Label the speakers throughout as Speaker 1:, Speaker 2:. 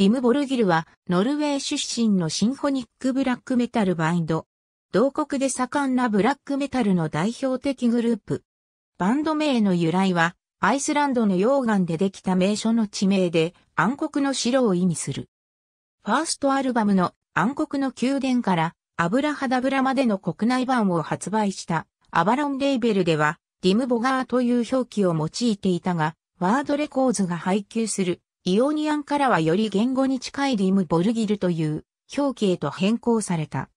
Speaker 1: ディム・ボルギルは、ノルウェー出身のシンフォニックブラックメタルバインド。同国で盛んなブラックメタルの代表的グループ。バンド名の由来は、アイスランドの溶岩でできた名所の地名で、暗黒の城を意味する。ファーストアルバムの暗黒の宮殿からアブラハダブラまでの国内版を発売したアバロンレーベルではディムボガーという表記を用いていたが、ワードレコーズが配給するイオニアンからはより言語に近いリム・ボルギルという表記へと変更された。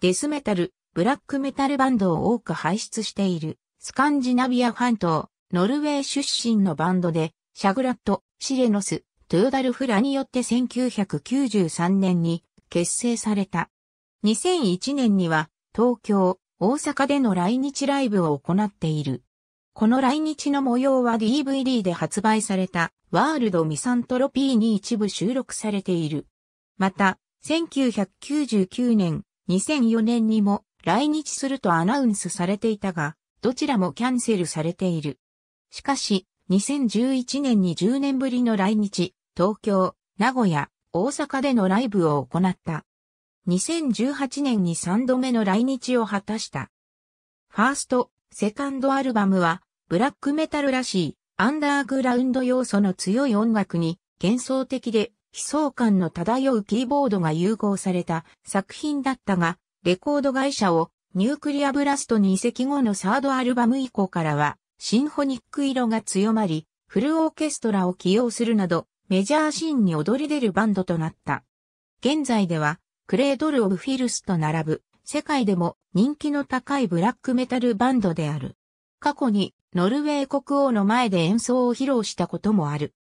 Speaker 1: デスメタル、ブラックメタルバンドを多く輩出しているスカンジナビア半島、ノルウェー出身のバンドで、シャグラット、シレノス、トゥーダルフラによって1993年に結成された。2001年には東京、大阪での来日ライブを行っている。この来日の模様は DVD で発売されたワールドミサントロピーに一部収録されている。また、1999年、2004年にも来日するとアナウンスされていたが、どちらもキャンセルされている。しかし、2011年に10年ぶりの来日、東京、名古屋、大阪でのライブを行った。2018年に3度目の来日を果たした。ファースト、セカンドアルバムは、ブラックメタルらしい、アンダーグラウンド要素の強い音楽に、幻想的で、悲壮感の漂うキーボードが融合された作品だったが、レコード会社をニュークリアブラストに移籍後のサードアルバム以降からは、シンフォニック色が強まり、フルオーケストラを起用するなど、メジャーシーンに躍り出るバンドとなった。現在では、クレードル・オブ・フィルスと並ぶ、世界でも人気の高いブラックメタルバンドである。過去にノルウェー国王の前で演奏を披露したこともある。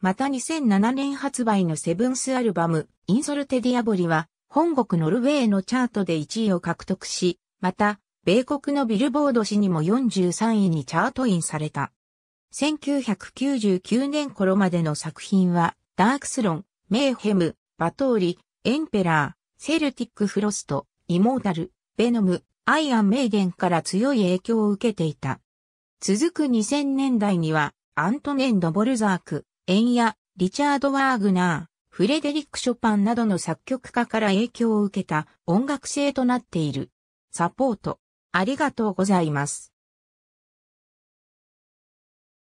Speaker 1: また2007年発売のセブンスアルバム、インソルテディアボリは、本国ノルウェーのチャートで1位を獲得し、また、米国のビルボード誌にも43位にチャートインされた。1999年頃までの作品は、ダークスロン、メーヘム、バトーリ、エンペラー、セルティックフロスト、イモータル、ベノム、アイアン・メイデンから強い影響を受けていた。続く2000年代には、アントネン・ド・ボルザーク、エンヤ、リチャード・ワーグナー、フレデリック・ショパンなどの作曲家から影響を受けた音楽性となっている。サポート。ありがとうございます。